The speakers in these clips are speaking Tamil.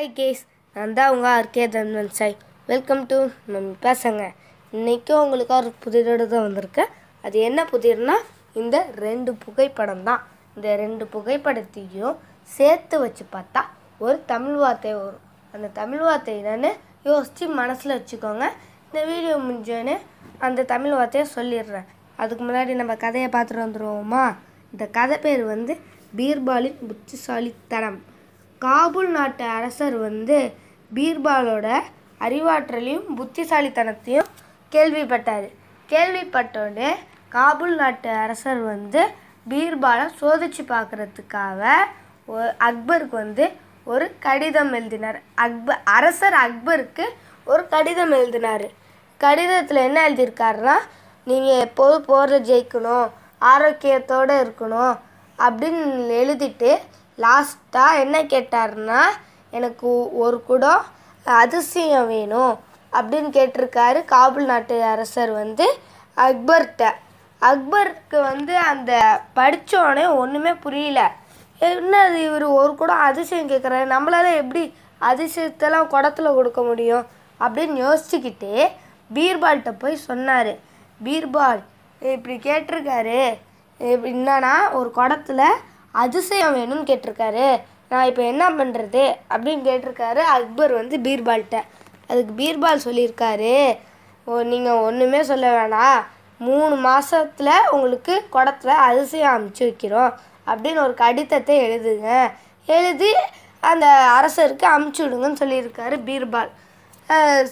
ஹாய் கேஸ் நான் தான் உங்கள் ஆர்கே தன்வன் சாய் வெல்கம் டு நம்ம பேசுங்க இன்றைக்கும் உங்களுக்கு ஒரு புதிரோடு தான் வந்திருக்கேன் அது என்ன புதிர்னா இந்த ரெண்டு புகைப்படம் தான் இந்த ரெண்டு புகைப்படத்தையும் சேர்த்து வச்சு பார்த்தா ஒரு தமிழ் வார்த்தை வரும் அந்த தமிழ் வார்த்தை என்னென்னு யோசித்து மனசில் வச்சுக்கோங்க இந்த வீடியோ முடிஞ்சோன்னு அந்த தமிழ் வார்த்தையை சொல்லிடுறேன் அதுக்கு முன்னாடி நம்ம கதையை பார்த்துட்டு வந்துடுவோமா இந்த கதை பேர் வந்து பீர்பாலின் புத்திசாலித்தனம் காபூல் நாட்டு அரசர் வந்து பீர்பாலோட அறிவாற்றலையும் புத்திசாலித்தனத்தையும் கேள்விப்பட்டார் கேள்விப்பட்டோடனே காபூல் நாட்டு அரசர் வந்து பீர்பாலை சோதிச்சு பார்க்குறதுக்காக அக்பருக்கு வந்து ஒரு கடிதம் எழுதினார் அக்பர் அரசர் அக்பருக்கு ஒரு கடிதம் எழுதினார் கடிதத்தில் என்ன எழுதியிருக்காருன்னா நீங்கள் எப்போது போரில் ஜெயிக்கணும் ஆரோக்கியத்தோடு இருக்கணும் அப்படின்னு எழுதிட்டு லாஸ்ட்டாக என்ன கேட்டார்னா எனக்கு ஒரு குடம் அதிசயம் வேணும் அப்படின்னு கேட்டிருக்காரு காபுல் நாட்டு அரசர் வந்து அக்பர்கிட்ட அக்பருக்கு வந்து அந்த படித்தோடனே ஒன்றுமே புரியல என்ன அது இவர் ஒரு குடம் அதிசயம் கேட்குறாரு நம்மளால எப்படி அதிசயத்தெல்லாம் குடத்தில் கொடுக்க முடியும் அப்படின்னு யோசிச்சுக்கிட்டு பீர்பால்கிட்ட போய் சொன்னார் பீர்பால் இப்படி கேட்டிருக்காரு என்னன்னா ஒரு குடத்தில் அதிசயம் வேணும்னு கேட்டிருக்காரு நான் இப்போ என்ன பண்ணுறது அப்படின்னு கேட்டிருக்காரு அக்பர் வந்து பீர்பால்கிட்ட அதுக்கு பீர்பால் சொல்லியிருக்காரு ஓ நீங்கள் ஒன்றுமே சொல்ல வேணாம் மூணு மாதத்தில் உங்களுக்கு குடத்தில் அதிசயம் அமுச்சு வைக்கிறோம் அப்படின்னு ஒரு கடிதத்தை எழுதுங்க எழுதி அந்த அரசருக்கு அமுச்சு விடுங்கன்னு சொல்லியிருக்காரு பீர்பால்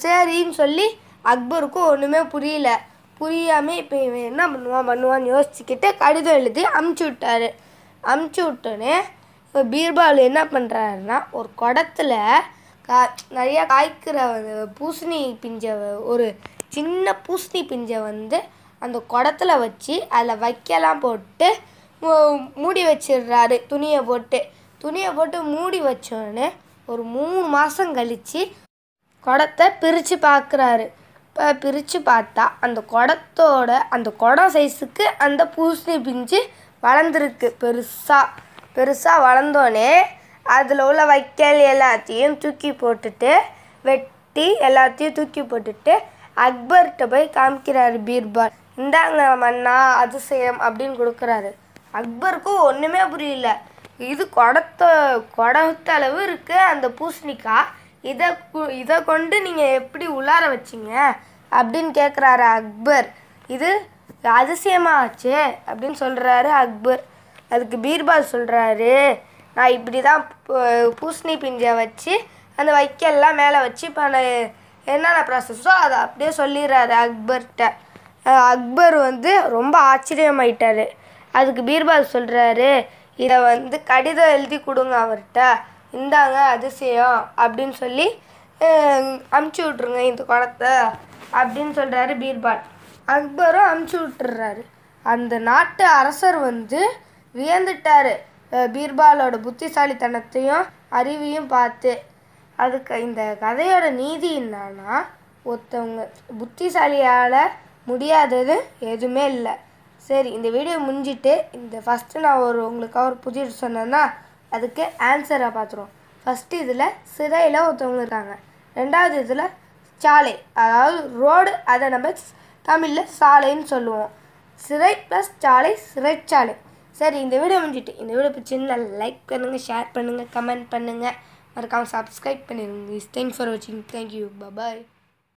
சரின்னு சொல்லி அக்பருக்கும் ஒன்றுமே புரியல புரியாமல் இப்போ இவன் என்ன பண்ணுவான் பண்ணுவான்னு யோசிச்சுக்கிட்டு கடிதம் எழுதி அமுச்சு விட்டாரு அமுச்சு விட்டோன்னே இப்போ பீர்பால் என்ன பண்ணுறாருன்னா ஒரு குடத்தில் கா நிறையா காய்க்கிற பூசணி பிஞ்சை ஒரு சின்ன பூசணி பிஞ்சை வந்து அந்த குடத்தில் வச்சு அதில் வைக்கலாம் போட்டு மூடி வச்சிடுறாரு துணியை போட்டு துணியை போட்டு மூடி வச்சோடனே ஒரு மூணு மாதம் கழித்து குடத்தை பிரித்து பார்க்குறாரு இப்போ பிரித்து பார்த்தா அந்த குடத்தோட அந்த குடம் சைஸுக்கு அந்த பூசணி பிஞ்சு வளர்ந்துருக்கு பெருசாக பெருசாக வளர்ந்தோடனே அதில் உள்ள வைக்கல் எல்லாத்தையும் தூக்கி போட்டுட்டு வெட்டி எல்லாத்தையும் தூக்கி போட்டுட்டு அக்பர்கிட்ட போய் காமிக்கிறாரு பீர்பால் இந்தாங்க மன்னா அதிசயம் அப்படின்னு கொடுக்குறாரு அக்பருக்கும் ஒன்றுமே புரியல இது குடத்த குடத்த அளவு இருக்குது அந்த பூசணிக்காய் இதை இதை கொண்டு நீங்கள் எப்படி உள்ளார வச்சிங்க அப்படின்னு கேட்குறாரு அக்பர் இது ஆச்சு அப்படின்னு சொல்கிறாரு அக்பர் அதுக்கு பீர்பால் சொல்கிறாரு நான் இப்படி தான் பூசணி பிஞ்சை வச்சு அந்த வைக்கல்லாம் மேலே வச்சு இப்போ நான் என்னென்ன ப்ராசஸோ அதை அப்படியே சொல்லிடுறாரு அக்பர்கிட்ட அக்பர் வந்து ரொம்ப ஆச்சரியமாயிட்டாரு அதுக்கு பீர்பால் சொல்கிறாரு இதை வந்து கடிதம் எழுதி கொடுங்க அவர்கிட்ட இந்தாங்க அதிசயம் அப்படின்னு சொல்லி அமுச்சு விட்ருங்க இந்த குடத்தை அப்படின்னு சொல்கிறாரு பீர்பால் அக்பரும் அமுச்சு விட்டுறாரு அந்த நாட்டு அரசர் வந்து வியந்துட்டார் பீர்பாலோட புத்திசாலித்தனத்தையும் அறிவையும் பார்த்து அதுக்கு இந்த கதையோட நீதி என்னன்னா ஒருத்தவங்க புத்திசாலியால் முடியாதது எதுவுமே இல்லை சரி இந்த வீடியோ முடிஞ்சிட்டு இந்த ஃபஸ்ட்டு நான் ஒரு உங்களுக்காக ஒரு புதிய சொன்னேன்னா அதுக்கு ஆன்சராக பார்த்துருவோம் ஃபஸ்ட்டு இதில் சிறையில் ஒருத்தவங்க இருக்காங்க ரெண்டாவது இதில் சாலை அதாவது ரோடு அதை நம்ம தமிழில் சாலைன்னு சொல்லுவோம் சிறை ப்ளஸ் சாலை சிறைச்சாலை சரி இந்த வீடியோ முடிஞ்சிட்டு இந்த வீடியோ பிடிச்சிருந்தா லைக் பண்ணுங்கள் ஷேர் பண்ணுங்கள் கமெண்ட் பண்ணுங்கள் மறக்காமல் சப்ஸ்கிரைப் பண்ணிடுங்க தேங்க்ஸ் ஃபார் வாட்சிங் தேங்க்யூ பபாய்